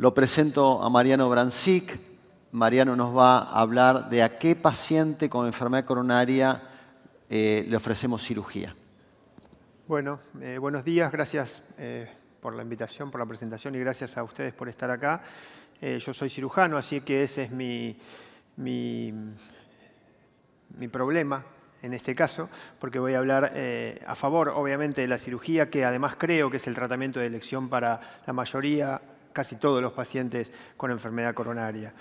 Lo presento a Mariano Brancic. Mariano nos va a hablar de a qué paciente con enfermedad coronaria eh, le ofrecemos cirugía. Bueno, eh, buenos días, gracias eh, por la invitación, por la presentación y gracias a ustedes por estar acá. yo soy cirujano, así que ese es mi, mi, problema, en este caso, porque voy a hablar a favor, obviamente, de la cirugía, que además creo que es el tratamiento de elección para la mayoría casi todos los pacientes con enfermedad coronaria.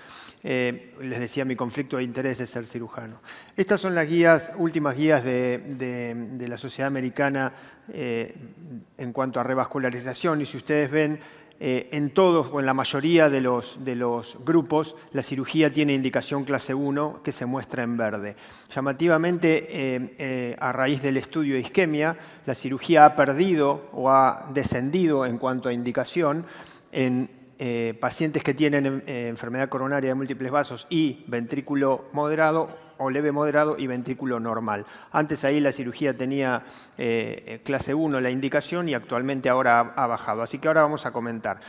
Eh, les decía, mi conflicto de interés es ser cirujano. Estas son las guías, últimas guías de, la Sociedad Americana eh, en cuanto a revascularización y si ustedes ven, eh, en todos o en la mayoría de los, de los, grupos, la cirugía tiene indicación clase 1 que se muestra en verde. Llamativamente, a raíz del estudio de isquemia, la cirugía ha perdido o ha descendido en cuanto a indicación en eh, pacientes que tienen em, eh, enfermedad coronaria de múltiples vasos y ventrículo moderado o leve moderado y ventrículo normal. Antes ahí la cirugía tenía eh, clase 1 la indicación y actualmente ahora ha, bajado. Así que ahora vamos a comentar.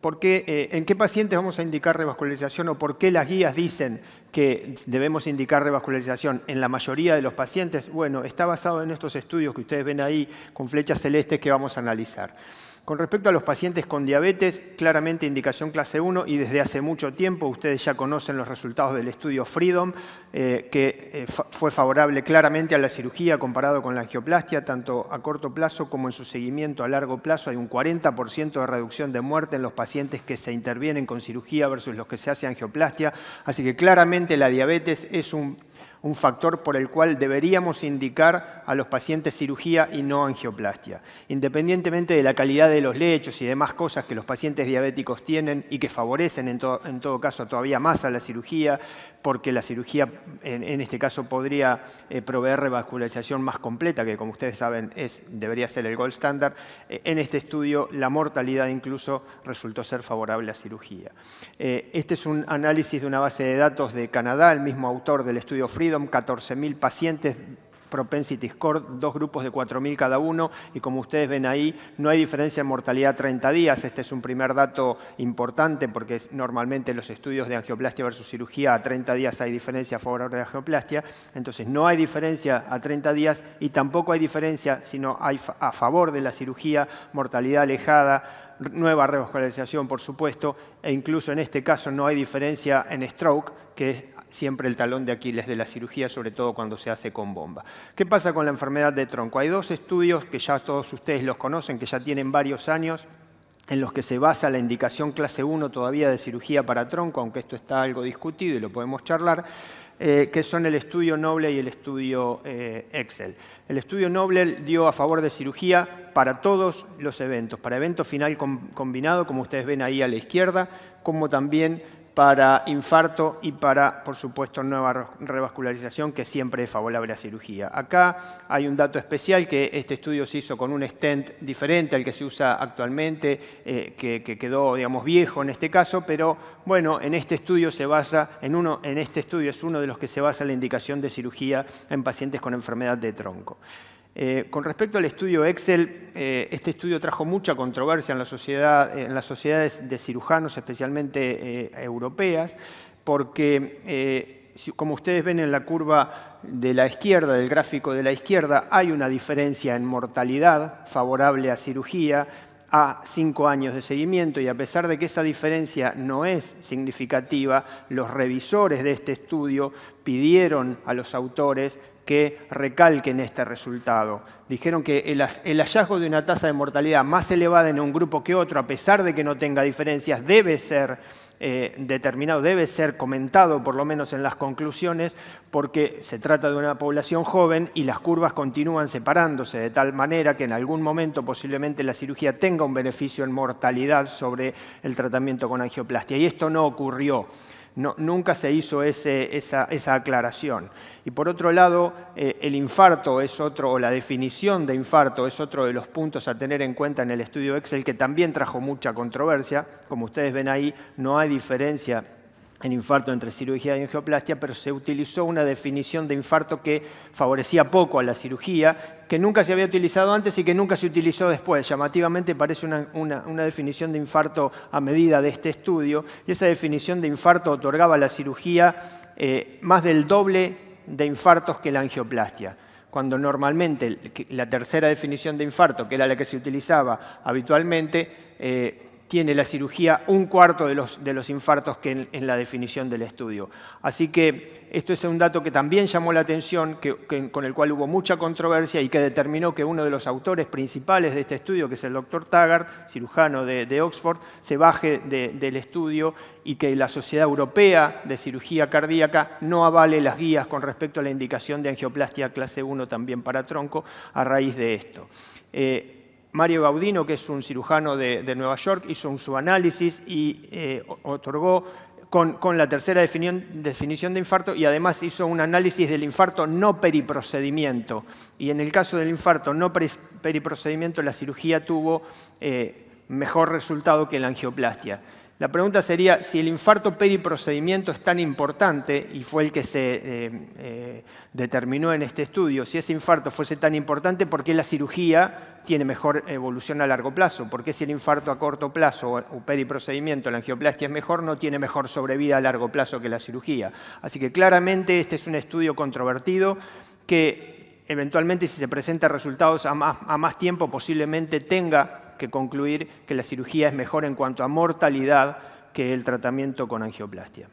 ¿Por qué, ¿En qué pacientes vamos a indicar revascularización o por qué las guías dicen que debemos indicar revascularización en la mayoría de los pacientes? Bueno, está basado en estos estudios que ustedes ven ahí con flechas celestes que vamos a analizar. Con respecto a los pacientes con diabetes, claramente indicación clase 1 y desde hace mucho tiempo ustedes ya conocen los resultados del estudio Freedom, eh, que eh, fue favorable claramente a la cirugía comparado con la angioplastia, tanto a corto plazo como en su seguimiento a largo plazo. Hay un 40% de reducción de muerte en los pacientes que se intervienen con cirugía versus los que se hace angioplastia. Así que claramente la diabetes es un un factor por el cual deberíamos indicar a los pacientes cirugía y no angioplastia, independientemente de la calidad de los lechos y demás cosas que los pacientes diabéticos tienen y que favorecen en, todo caso todavía más a la cirugía, porque la cirugía en, este caso podría eh, proveer revascularización más completa, que como ustedes saben es, debería ser el gold standard. Eh, en este estudio la mortalidad incluso resultó ser favorable a cirugía. Eh, este es un análisis de una base de datos de Canadá, el mismo autor del estudio Freedom, 14.000 pacientes propensity score, dos grupos de 4.000 cada uno, y como ustedes ven ahí, no hay diferencia en mortalidad a 30 días. Este es un primer dato importante porque es, normalmente los estudios de angioplastia versus cirugía a 30 días hay diferencia a favor de angioplastia, entonces no hay diferencia a 30 días y tampoco hay diferencia, sino hay a favor de la cirugía, mortalidad alejada, nueva revascularización, por supuesto, e incluso en este caso no hay diferencia en stroke, que es siempre el talón de Aquiles de la cirugía, sobre todo cuando se hace con bomba. ¿Qué pasa con la enfermedad de tronco? Hay dos estudios que ya todos ustedes los conocen, que ya tienen varios años, en los que se basa la indicación clase 1 todavía de cirugía para tronco, aunque esto está algo discutido y lo podemos charlar, eh, que son el estudio Noble y el estudio eh, Excel. El estudio Noble dio a favor de cirugía para todos los eventos, para evento final combinado, como ustedes ven ahí a la izquierda, como también para infarto y para, por supuesto, nueva revascularización, que siempre es favorable a cirugía. Acá hay un dato especial que este estudio se hizo con un stent diferente al que se usa actualmente, eh, que, quedó, digamos, viejo en este caso, pero bueno, en este estudio se basa, en, uno, en este estudio es uno de los que se basa la indicación de cirugía en pacientes con enfermedad de tronco. Eh, con respecto al estudio Excel, eh, este estudio trajo mucha controversia en, las sociedades de cirujanos, especialmente eh, europeas, porque, como ustedes ven en la curva de la izquierda, del gráfico de la izquierda, hay una diferencia en mortalidad favorable a cirugía a cinco años de seguimiento y a pesar de que esa diferencia no es significativa, los revisores de este estudio pidieron a los autores que recalquen este resultado. Dijeron que el, hallazgo de una tasa de mortalidad más elevada en un grupo que otro, a pesar de que no tenga diferencias, debe ser eh, determinado, debe ser comentado por lo menos en las conclusiones, porque se trata de una población joven y las curvas continúan separándose de tal manera que en algún momento posiblemente la cirugía tenga un beneficio en mortalidad sobre el tratamiento con angioplastia. Y esto no ocurrió nunca se hizo esa, aclaración. Y por otro lado, eh, el infarto es otro, o la definición de infarto es otro de los puntos a tener en cuenta en el estudio Excel que también trajo mucha controversia. Como ustedes ven ahí, no hay diferencia en infarto entre cirugía y angioplastia, pero se utilizó una definición de infarto que favorecía poco a la cirugía, que nunca se había utilizado antes y que nunca se utilizó después. Llamativamente parece una, definición de infarto a medida de este estudio, y esa definición de infarto otorgaba a la cirugía eh, más del doble de infartos que la angioplastia cuando normalmente la tercera definición de infarto, que era la que se utilizaba habitualmente, eh, tiene la cirugía un cuarto de los, de los infartos que en, la definición del estudio. Así que esto es un dato que también llamó la atención, que, con el cual hubo mucha controversia y que determinó que uno de los autores principales de este estudio, que es el doctor Taggart, cirujano de, Oxford, se baje del estudio y que la Sociedad Europea de Cirugía Cardíaca no avale las guías con respecto a la indicación de angioplastia clase 1 también para tronco a raíz de esto. Eh, Mario Gaudino, que es un cirujano de, Nueva York, hizo un subanálisis y eh, otorgó con, la tercera definición, de infarto y además hizo un análisis del infarto no periprocedimiento. Y en el caso del infarto no periprocedimiento, la cirugía tuvo eh, mejor resultado que la angioplastia. La pregunta sería, si el infarto periprocedimiento es tan importante, y fue el que se eh, eh, determinó en este estudio, si ese infarto fuese tan importante, ¿por qué la cirugía tiene mejor evolución a largo plazo? ¿Por qué si el infarto a corto plazo o periprocedimiento, la angioplastia es mejor, no tiene mejor sobrevida a largo plazo que la cirugía? Así que claramente este es un estudio controvertido que eventualmente si se presenta resultados a a más tiempo posiblemente tenga que concluir que la cirugía es mejor en cuanto a mortalidad que el tratamiento con angioplastia.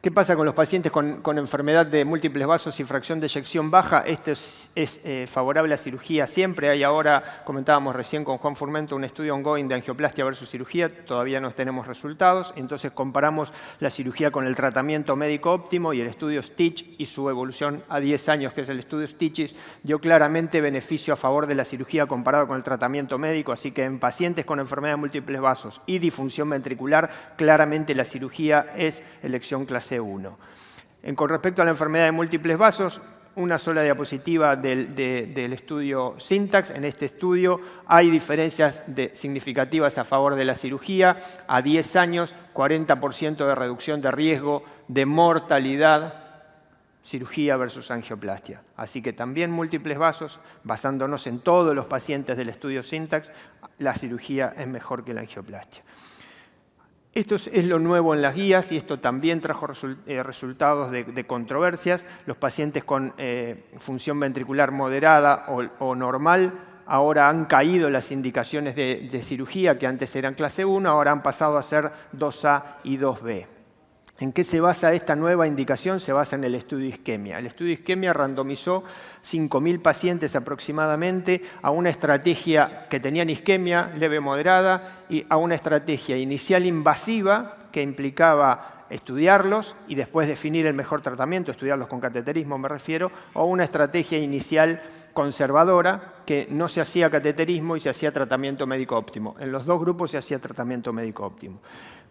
¿Qué pasa con los pacientes con, enfermedad de múltiples vasos y fracción de eyección baja? Este es, eh, favorable a cirugía siempre. Hay ahora, comentábamos recién con Juan Furmento, un estudio ongoing de angioplastia versus cirugía. Todavía no tenemos resultados. Entonces comparamos la cirugía con el tratamiento médico óptimo y el estudio Stitch y su evolución a 10 años, que es el estudio stitchis Yo claramente beneficio a favor de la cirugía comparado con el tratamiento médico. Así que en pacientes con enfermedad de múltiples vasos y disfunción ventricular, claramente la cirugía es elección clásica en, con respecto a la enfermedad de múltiples vasos, una sola diapositiva del, estudio Syntax. En este estudio hay diferencias significativas a favor de la cirugía. A 10 años, 40% de reducción de riesgo de mortalidad cirugía versus angioplastia. Así que también múltiples vasos, basándonos en todos los pacientes del estudio Syntax, la cirugía es mejor que la angioplastia. Esto es, lo nuevo en las guías y esto también trajo eh, resultados de, controversias. Los pacientes con eh, función ventricular moderada o, normal ahora han caído las indicaciones de, de cirugía que antes eran clase 1, ahora han pasado a ser 2A y 2B. ¿En qué se basa esta nueva indicación? Se basa en el estudio isquemia. El estudio isquemia randomizó 5.000 pacientes aproximadamente a una estrategia que tenían isquemia leve moderada y a una estrategia inicial invasiva que implicaba estudiarlos y después definir el mejor tratamiento, estudiarlos con cateterismo me refiero, o una estrategia inicial conservadora que no se hacía cateterismo y se hacía tratamiento médico óptimo. En los dos grupos se hacía tratamiento médico óptimo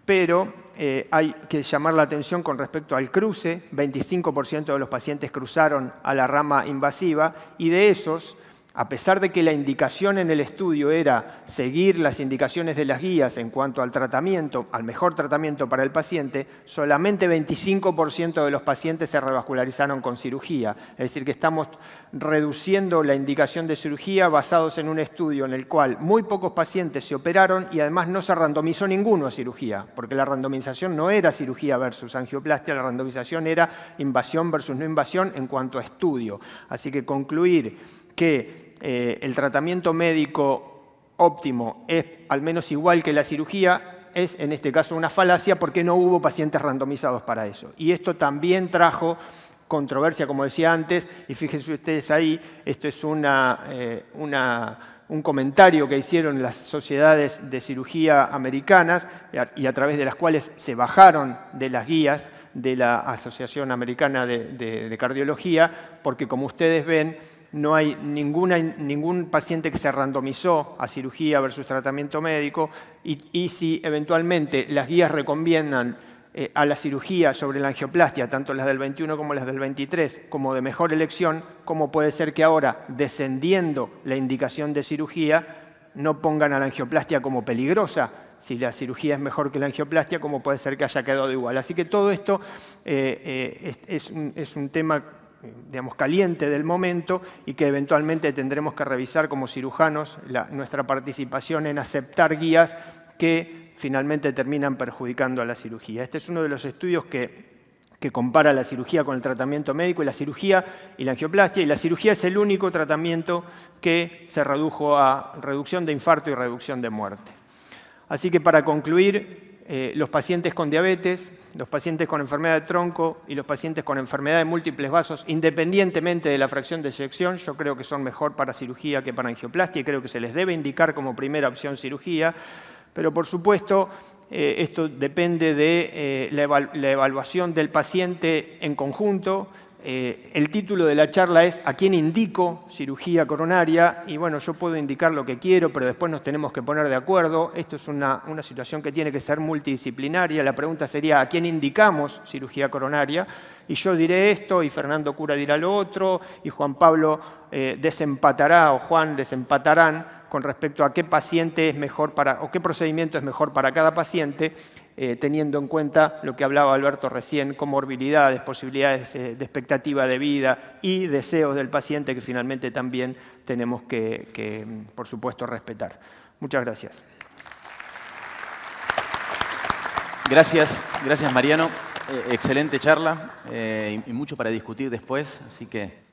pero eh, hay que llamar la atención con respecto al cruce. 25% de los pacientes cruzaron a la rama invasiva y de esos, a pesar de que la indicación en el estudio era seguir las indicaciones de las guías en cuanto al tratamiento, al mejor tratamiento para el paciente, solamente 25% de los pacientes se revascularizaron con cirugía. Es decir, que estamos reduciendo la indicación de cirugía basados en un estudio en el cual muy pocos pacientes se operaron y además no se randomizó ninguno a cirugía, porque la randomización no era cirugía versus angioplastia, la randomización era invasión versus no invasión en cuanto a estudio. Así que concluir que eh, el tratamiento médico óptimo es al menos igual que la cirugía, es en este caso una falacia porque no hubo pacientes randomizados para eso. Y esto también trajo controversia, como decía antes, y fíjense ustedes ahí, esto es eh, un comentario que hicieron las sociedades de cirugía americanas y a través de las cuales se bajaron de las guías de la Asociación Americana de Cardiología, porque como ustedes ven, no hay ninguna, ningún paciente que se randomizó a cirugía versus tratamiento médico y, si eventualmente las guías recomiendan eh, a la cirugía sobre la angioplastia, tanto las del 21 como las del 23, como de mejor elección, ¿cómo puede ser que ahora, descendiendo la indicación de cirugía, no pongan a la angioplastia como peligrosa, si la cirugía es mejor que la angioplastia, ¿cómo puede ser que haya quedado igual? Así que todo esto eh, eh, es, un, tema digamos, caliente del momento y que eventualmente tendremos que revisar como cirujanos nuestra participación en aceptar guías que finalmente terminan perjudicando a la cirugía. Este es uno de los estudios que compara la cirugía con el tratamiento médico y la cirugía y la angioplastia. Y la cirugía es el único tratamiento que se redujo a reducción de infarto y reducción de muerte. Así que para concluir, eh, los pacientes con diabetes los pacientes con enfermedad de tronco y los pacientes con enfermedad de múltiples vasos, independientemente de la fracción de sección, yo creo que son mejor para cirugía que para angioplastia y creo que se les debe indicar como primera opción cirugía, pero por supuesto eh, esto depende de eh, la evaluación del paciente en conjunto, eh, el título de la charla es ¿A quién indico cirugía coronaria? Y bueno, yo puedo indicar lo que quiero, pero después nos tenemos que poner de acuerdo. Esto es una, situación que tiene que ser multidisciplinaria. La pregunta sería ¿a quién indicamos cirugía coronaria? Y yo diré esto, y Fernando Cura dirá lo otro, y Juan Pablo eh, desempatará, o Juan desempatarán con respecto a qué paciente es mejor para, o qué procedimiento es mejor para cada paciente. Eh, teniendo en cuenta lo que hablaba Alberto recién, comorbilidades, posibilidades eh, de expectativa de vida y deseos del paciente que finalmente también tenemos que, por supuesto, respetar. Muchas gracias. Gracias, gracias Mariano. Eh, excelente charla y mucho para discutir después, así que